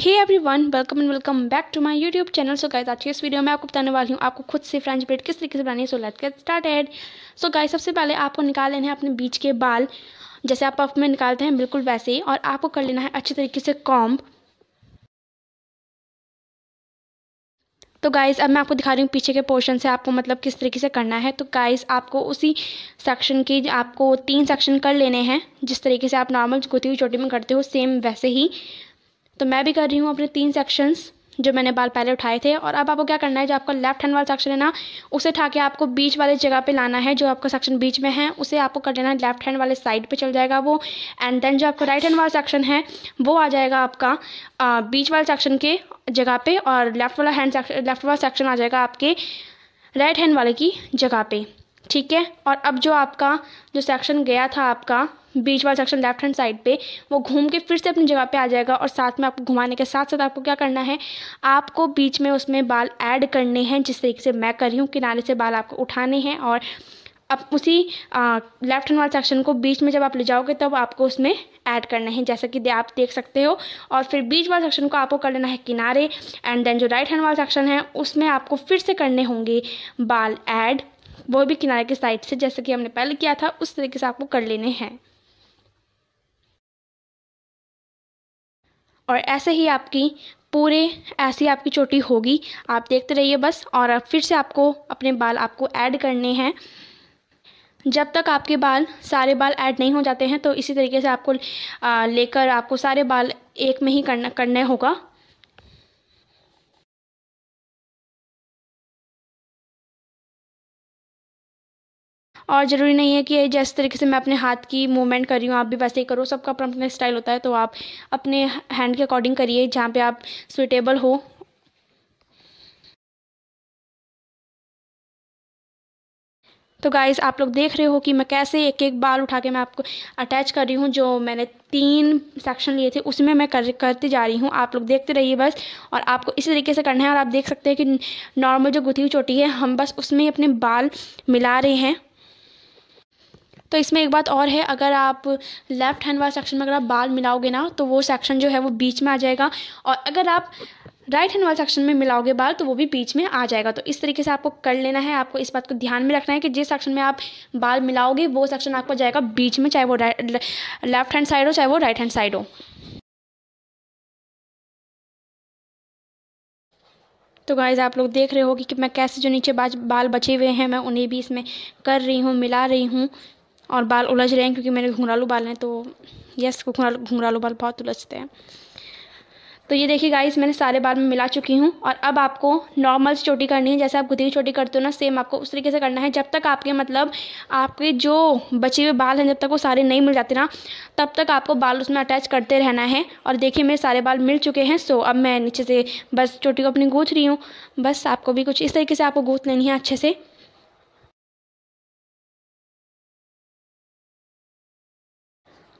hey one welcome and welcome back to my YouTube channel so guys आज के इस video में आपको बताने वाली हूँ आपको खुद से फ्रेंच ब्रेड किस तरीके से बनानी है so let's get started so guys सबसे पहले आपको निकाल लेना है अपने बीच के बाल जैसे आप पफ में निकालते हैं बिल्कुल वैसे ही और आपको कर लेना है अच्छे तरीके से कॉम्ब तो गाइज अब मैं आपको दिखा रही हूँ पीछे के पोर्शन से आपको मतलब किस तरीके से करना है तो गाइज आपको उसी सेक्शन की आपको तीन सेक्शन कर लेने हैं जिस तरीके से आप नॉर्मल गोती हुई चोटी में करते हो सेम वैसे ही तो मैं भी कर रही हूँ अपने तीन सेक्शंस जो मैंने बाल पहले उठाए थे और अब आपको क्या करना है जो आपका लेफ्ट हैंड वाला सेक्शन है ना उसे उठा के आपको बीच वाले जगह पे लाना है जो आपका सेक्शन बीच में है उसे आपको कर लेना है लेफ्ट हैंड वाले साइड पे चल जाएगा वो एंड देन जो आपका राइट हैंड वाला सेक्शन है वो आ जाएगा आपका आ, बीच वाले सेक्शन के जगह पर और लेफ्ट वाला हैंड सेक्शन लेफ्ट वाला सेक्शन आ जाएगा आपके राइट हैंड वाले की जगह पर ठीक है और अब जो आपका जो सेक्शन गया था आपका बीच वाला सेक्शन लेफ्ट हैंड साइड पे वो घूम के फिर से अपनी जगह पे आ जाएगा और साथ में आपको घुमाने के साथ साथ आपको क्या करना है आपको बीच में उसमें बाल ऐड करने हैं जिस तरीके से मैं कर रही हूँ किनारे से बाल आपको उठाने हैं और अब उसी लेफ्ट हैंड वाले सेक्शन को बीच में जब आप ले जाओगे तब आपको उसमें ऐड करना है जैसा कि दे आप देख सकते हो और फिर बीच वाले सेक्शन को आपको कर लेना है किनारे एंड देन जो राइट हैंड वाला सेक्शन है उसमें आपको फिर से करने होंगे बाल ऐड वो भी किनारे के साइड से जैसे कि हमने पहले किया था उस तरीके से आपको कर लेने हैं और ऐसे ही आपकी पूरे ऐसी आपकी चोटी होगी आप देखते रहिए बस और अब फिर से आपको अपने बाल आपको ऐड करने हैं जब तक आपके बाल सारे बाल ऐड नहीं हो जाते हैं तो इसी तरीके से आपको लेकर आपको सारे बाल एक में ही करना करने होगा और ज़रूरी नहीं है कि जिस तरीके से मैं अपने हाथ की मूवमेंट कर रही हूँ आप भी वैसे ही करो सबका अपना अपना स्टाइल होता है तो आप अपने हैंड के अकॉर्डिंग करिए जहाँ पे आप सुटेबल हो तो गाइज आप लोग देख रहे हो कि मैं कैसे एक एक बाल उठा के मैं आपको अटैच कर रही हूँ जो मैंने तीन सेक्शन लिए थे उसमें मैं कर करती जा रही हूँ आप लोग देखते रहिए बस और आपको इसी तरीके से करना है और आप देख सकते हैं कि नॉर्मल जो गुथी हुई चोटी है हम बस उसमें ही अपने बाल मिला रहे हैं तो इसमें एक बात और है अगर आप लेफ़्ट हैंड वाला सेक्शन में अगर आप बाल मिलाओगे ना तो वो सेक्शन जो है वो बीच में आ जाएगा और अगर आप राइट हैंड वाला सेक्शन में मिलाओगे बाल तो वो भी बीच में आ जाएगा तो इस तरीके से आपको कर लेना है आपको इस बात को ध्यान में रखना है कि जिस सेक्शन में आप बाल मिलाओगे वो सेक्शन आपको जाएगा बीच में चाहे वो लेफ्ट हैंड साइड हो चाहे वो राइट हैंड साइड हो तो गाइज आप लोग देख रहे होगी कि मैं कैसे जो नीचे बाल बचे हुए हैं मैं उन्हें भी इसमें कर रही हूँ मिला रही हूँ और बाल उलझ रहे हैं क्योंकि मेरे घुंघरालू बाल हैं तो यस घुंघरालू घुंघरालू बाल बहुत उलझते हैं तो ये देखिए गाइस मैंने सारे बाल में मिला चुकी हूँ और अब आपको नॉर्मल चोटी करनी है जैसे आप गुदी की चोटी करते हो ना सेम आपको उस तरीके से करना है जब तक आपके मतलब आपके जो बचे हुए बाल हैं जब तक वो सारे नहीं मिल जाते ना तब तक आपको बाल उसमें अटैच करते रहना है और देखिए मेरे सारे बाल मिल चुके हैं सो अब मैं नीचे से बस चोटी को अपनी गूँथ रही हूँ बस आपको भी कुछ इस तरीके से आपको गूँथ लेनी है अच्छे से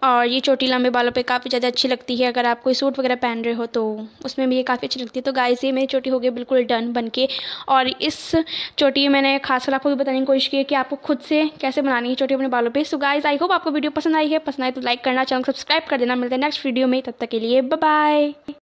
और ये चोटी लंबे बालों पे काफ़ी ज़्यादा अच्छी लगती है अगर आप कोई सूट वगैरह पहन रहे हो तो उसमें भी ये काफ़ी अच्छी लगती है तो गाइस से मेरी चोटी हो गई बिल्कुल डन बन के और इस चोटी मैंने खासकर आपको बताने की कोशिश की है कि आपको खुद से कैसे बनानी है चोटी अपने बालों पर सो गाइज आई होप आपको वीडियो पसंद आई है पसंद आए तो लाइक करना चैनल सब्सक्राइब कर देना मिलते हैं नेक्स्ट वीडियो में तब तक के लिए बाय